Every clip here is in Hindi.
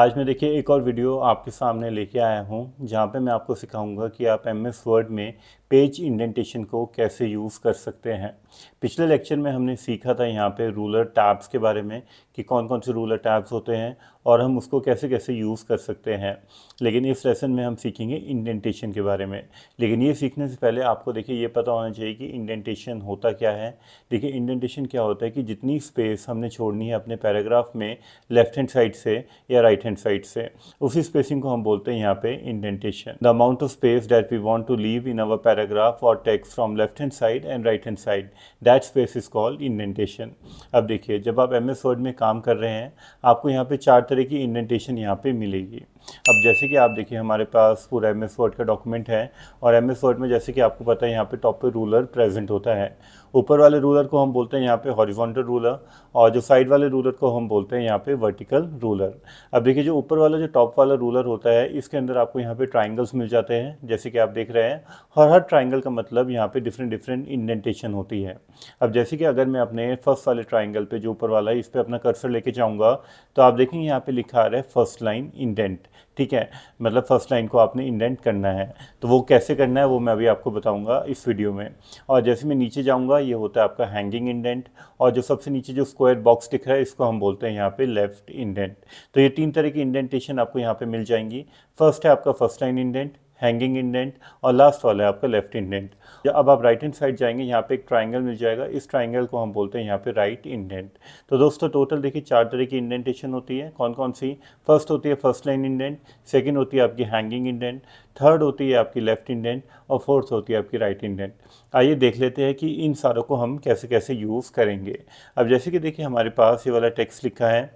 आज मैं देखिए एक और वीडियो आपके सामने लेके आया हूँ जहाँ पे मैं आपको सिखाऊंगा कि आप एम एस वर्ड में पेज इंडेंटेशन को कैसे यूज़ कर सकते हैं पिछले लेक्चर में हमने सीखा था यहाँ पे रूलर टैब्स के बारे में कि कौन कौन से रूलर टैब्स होते हैं और हम उसको कैसे कैसे यूज़ कर सकते हैं लेकिन इस लेसन में हम सीखेंगे इंडेंटेशन के बारे में लेकिन ये सीखने से पहले आपको देखिए ये पता होना चाहिए कि इंडेंटेशन होता क्या है देखिए इंडेंटेशन क्या होता है कि जितनी स्पेस हमने छोड़नी है अपने पैराग्राफ में लेफ्ट हैंड साइड से या राइट राइट हैंड साइड से उसी स्पेसिंग को हम बोलते हैं यहाँ पे indentation the amount of space that we want to leave in our paragraph और text from left hand side and right hand side that space is called indentation अब देखिए जब आप एम एस वर्ड में काम कर रहे हैं आपको यहाँ पे चार तरह की इंडेंटेशन यहाँ पे मिलेगी अब जैसे कि आप देखिए हमारे पास पूरा एम एस वर्ड का डॉक्यूमेंट है और एम एस वर्ड में जैसे कि आपको पता है यहाँ पे टॉप पे रूलर प्रेजेंट होता है ऊपर वाले रूलर को हम बोलते हैं यहाँ पे हॉरिजॉन्टल रूलर और जो साइड वाले रूलर को हम बोलते हैं यहाँ पे वर्टिकल रूलर अब देखिए जो ऊपर वाला जो टॉप वाला रूलर होता है इसके अंदर आपको यहाँ पे ट्राइंगल्स मिल जाते हैं जैसे कि आप देख रहे हैं हर हर ट्राइंगल का मतलब यहाँ पे डिफरेंट डिफरेंट इंडेंटेशन होती है अब जैसे कि अगर मैं अपने फर्स्ट वाले ट्राइंगल पर जो ऊपर वाला है इस पर अपना कर्सर लेके जाऊँगा तो आप देखेंगे यहाँ पर लिखा आ रहा है फर्स्ट लाइन इंडेंट ठीक है मतलब फर्स्ट लाइन को आपने इंडेंट करना है तो वो कैसे करना है वो मैं अभी आपको बताऊंगा इस वीडियो में और जैसे मैं नीचे जाऊंगा ये होता है आपका हैंगिंग इंडेंट और जो सबसे नीचे जो स्क्वायर बॉक्स दिख रहा है इसको हम बोलते हैं यहाँ पे लेफ्ट इंडेंट तो ये तीन तरह की इंडेंटेशन आपको यहाँ पे मिल जाएंगी फर्स्ट है आपका first line indent hanging indent और लास्ट वाला है आपका लेफ्ट इंडेंट अब आप राइट हैंड साइड जाएंगे यहाँ पे एक ट्राइंगल मिल जाएगा इस ट्राइंगल को हम बोलते हैं यहाँ पे राइट इंडेंट तो दोस्तों टोटल देखिए चार तरह की इंडेंटेशन होती है कौन कौन सी फर्स्ट होती है फर्स्ट लाइन इंडेंट सेकेंड होती है आपकी हैंगिंग इंडेंट थर्ड होती है आपकी लेफ्ट इंडेंट और फोर्थ होती है आपकी राइट इंडेंट आइए देख लेते हैं कि इन सारों को हम कैसे कैसे यूज़ करेंगे अब जैसे कि देखिए हमारे पास ये वाला टेक्स्ट लिखा है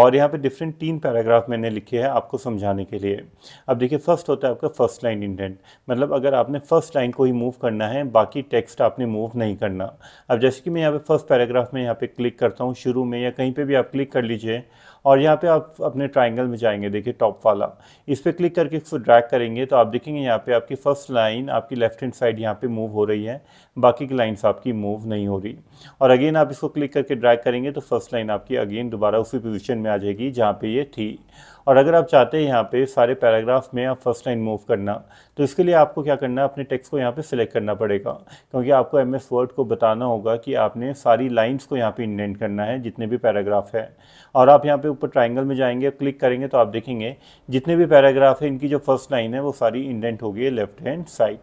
और यहाँ पे डिफरेंट तीन पैराग्राफ मैंने लिखे हैं आपको समझाने के लिए अब देखिए फर्स्ट होता है आपका फर्स्ट लाइन इंटेंट मतलब अगर आपने फर्स्ट लाइन को ही मूव करना है बाकी टेक्स्ट आपने मूव नहीं करना अब जैसे कि मैं यहाँ पे फर्स्ट पैराग्राफ में यहाँ पे क्लिक करता हूँ शुरू में या कहीं पे भी आप क्लिक कर लीजिए और यहाँ पे आप अपने ट्राइंगल में जाएंगे देखिए टॉप वाला इस पर क्लिक करके इसको ड्रैग करेंगे तो आप देखेंगे यहाँ पे आपकी फर्स्ट लाइन आपकी लेफ्ट हैंड साइड यहाँ पे मूव हो रही है बाकी की लाइन्स आपकी मूव नहीं हो रही और अगेन आप इसको क्लिक करके ड्रैग करेंगे तो फर्स्ट लाइन आपकी अगेन दोबारा उसी पोजिशन में आ जाएगी जहाँ पर ये थी और अगर आप चाहते हैं यहाँ पे सारे पैराग्राफ में आप फर्स्ट लाइन मूव करना तो इसके लिए आपको क्या करना है अपने टेक्स्ट को यहाँ पे सिलेक्ट करना पड़ेगा क्योंकि आपको एम एस वर्ड को बताना होगा कि आपने सारी लाइन्स को यहाँ पे इंडेंट करना है जितने भी पैराग्राफ है और आप यहाँ पे पे ऊपर ट्राइंगल में जाएंगे और क्लिक करेंगे तो आप देखेंगे जितने भी पैराग्राफ है इनकी जो फर्स्ट लाइन है वो सारी इंडेंट होगी लेफ्ट हैंड साइड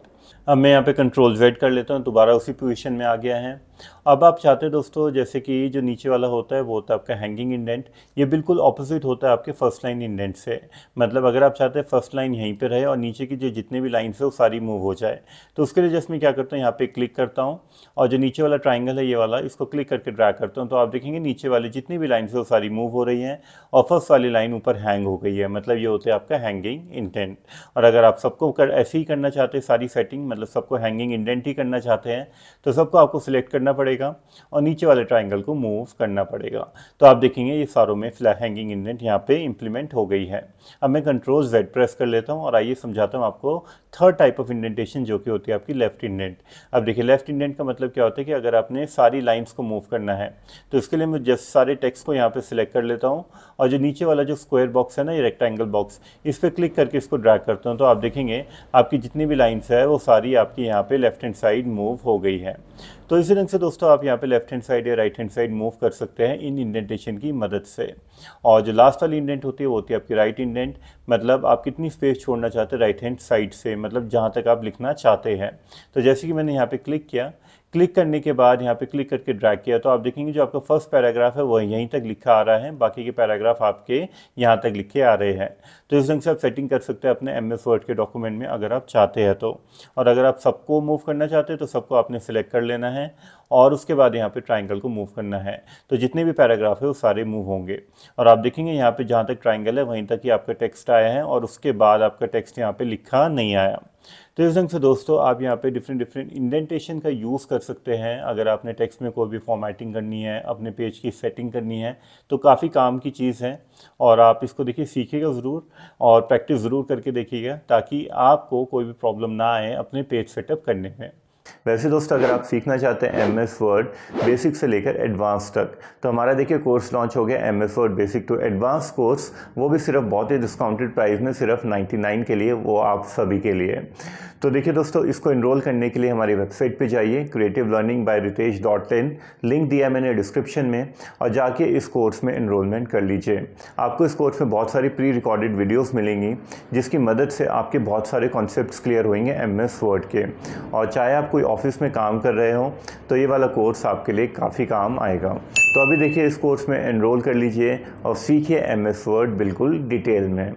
अब मैं यहाँ पे कंट्रोल जेड कर लेता हूँ दोबारा उसी पोजीशन में आ गया है अब आप चाहते हैं दोस्तों जैसे कि जो नीचे वाला होता है वो होता है आपका हैंगिंग इंडेंट ये बिल्कुल ऑपोजिट होता है आपके फर्स्ट लाइन इंडेंट से मतलब अगर आप चाहते हैं फर्स्ट लाइन यहीं पे रहे और नीचे की जो जितने भी लाइन है वो सारी मूव हो जाए तो उसके लिए जैसे मैं क्या करता हूँ यहाँ पे क्लिक करता हूँ और जो नीचे वाला ट्राइंगल है ये वाला इसको क्लिक करके ड्रा करता हूँ तो आप देखेंगे नीचे वाले जितनी भी लाइन है वो सारी मूव हो रही हैं और फर्स्ट वाली लाइन ऊपर हैंग हो गई है मतलब ये होता है आपका हैंगिंग इंटेंट और अगर आप सबको ऐसे ही करना चाहते हैं सारी सेटिंग इंडेंटिंग मतलब सबको हैंगिंग इंडेंट ही करना चाहते हैं तो सबको आपको सिलेक्ट करना पड़ेगा और नीचे वाले ट्राइंगल को मूव करना पड़ेगा तो आप देखेंगे ये सारों में हैंगिंग इंडेंट यहाँ पे इम्प्लीमेंट हो गई है अब मैं कंट्रोल जेड प्रेस कर लेता हूँ और आइए समझाता हूँ आपको थर्ड टाइप ऑफ इंडेंटेशन जो कि होती है आपकी लेफ्ट इंडेंट अब देखिए लेफ्ट इंडेंट का मतलब क्या होता है कि अगर आपने सारी लाइन्स को मूव करना है तो इसके लिए मैं जस्ट सारे टेक्स को यहाँ पर सिलेक्ट कर लेता हूँ और जो नीचे वाला जो स्क्वायर बॉक्स है ना ये रेक्टेंगल बॉक्स इस पर क्लिक करके इसको ड्रैग करता हूँ तो आप देखेंगे आपकी जितनी भी लाइन्स है वो सारी आपकी यहाँ पे लेफ़्ट हैंड साइड मूव हो गई है तो इसी ढंग से दोस्तों आप यहाँ पे लेफ़्ट हैंड साइड या राइट हैंड साइड मूव कर सकते हैं इन इंडेंटेशन की मदद से और जो लास्ट वाली इंडेंट होती है वो होती है आपकी राइट इंडेंट मतलब आप कितनी स्पेस छोड़ना चाहते हैं राइट हैंड साइड से मतलब जहाँ तक आप लिखना चाहते हैं तो जैसे कि मैंने यहाँ पर क्लिक किया क्लिक करने के बाद यहाँ पे क्लिक करके ड्रैग किया तो आप देखेंगे जो आपका फर्स्ट पैराग्राफ है वह यहीं तक लिखा आ रहा है बाकी के पैराग्राफ आपके यहाँ तक लिखे आ रहे हैं तो इस ढंग से आप सेटिंग कर सकते हैं अपने एम एस वर्ड के डॉक्यूमेंट में अगर आप चाहते हैं तो और अगर आप सबको मूव करना चाहते हैं तो सबको आपने सेलेक्ट कर लेना है और उसके बाद यहाँ पे ट्राइंगल को मूव करना है तो जितने भी पैराग्राफ है वो सारे मूव होंगे और आप देखेंगे यहाँ पे जहाँ तक ट्राइंगल है वहीं तक ही आपका टेक्स्ट आया है और उसके बाद आपका टेक्स्ट यहाँ पे लिखा नहीं आया तो इस ढंग से दोस्तों आप यहाँ पे डिफरेंट डिफरेंट इंडेंटेशन का यूज़ कर सकते हैं अगर आपने टेक्स्ट में कोई भी फॉर्मेटिंग करनी है अपने पेज की सेटिंग करनी है तो काफ़ी काम की चीज़ है और आप इसको देखिए सीखिएगा ज़रूर और प्रैक्टिस ज़रूर करके देखिएगा ताकि आपको कोई भी प्रॉब्लम ना आए अपने पेज सेटअप करने में वैसे दोस्तों अगर आप सीखना चाहते हैं एम एस वर्ड बेसिक से लेकर एडवांस तक तो हमारा देखिए कोर्स लॉन्च हो गया M S Word basic to advance course वो भी सिर्फ बहुत ही डिस्काउंटेड प्राइस में सिर्फ 99 के लिए वो आप सभी के लिए तो देखिए दोस्तों इसको इनरोल करने के लिए हमारी वेबसाइट पे जाइए creative learning by Ritesh dot in link दिया मैंने डिस्क्रिप्शन में और जाके इस कोर्स में इनरोलमेंट कर लीजिए आपको इस कोर्स में बहुत सारी प्री रिकॉर्डेड वीडियोस मिलेंगी जिसकी मदद से आपके बहुत सारे कॉन्सेप्ट क्लियर होंगे एम एस वर्ड के और चाहे आप कोई ऑफिस में काम कर रहे हो तो ये वाला कोर्स आपके लिए काफ़ी काम आएगा तो अभी देखिए इस कोर्स में एनरोल कर लीजिए और सीखिए एम एस वर्ड बिल्कुल डिटेल में